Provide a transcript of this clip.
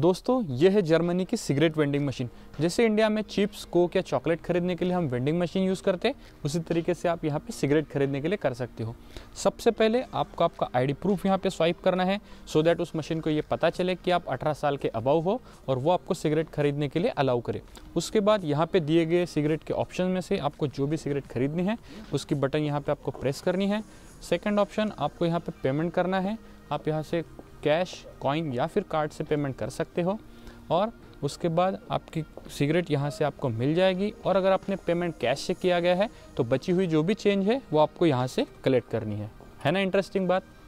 दोस्तों ये है जर्मनी की सिगरेट वेंडिंग मशीन जैसे इंडिया में चिप्स कोक या चॉकलेट खरीदने के लिए हम वेंडिंग मशीन यूज़ करते हैं उसी तरीके से आप यहाँ पे सिगरेट खरीदने के लिए कर सकते हो सबसे पहले आपको आपका आईडी प्रूफ यहाँ पे स्वाइप करना है सो so दैट उस मशीन को ये पता चले कि आप अठारह साल के अबाव हो और वो आपको सिगरेट खरीदने के लिए अलाउ करे उसके बाद यहाँ पर दिए गए सिगरेट के ऑप्शन में से आपको जो भी सिगरेट खरीदनी है उसकी बटन यहाँ पर आपको प्रेस करनी है सेकेंड ऑप्शन आपको यहाँ पर पेमेंट करना है आप यहाँ से कैश कॉइन या फिर कार्ड से पेमेंट कर सकते हो और उसके बाद आपकी सिगरेट यहाँ से आपको मिल जाएगी और अगर आपने पेमेंट कैश से किया गया है तो बची हुई जो भी चेंज है वो आपको यहाँ से कलेक्ट करनी है है ना इंटरेस्टिंग बात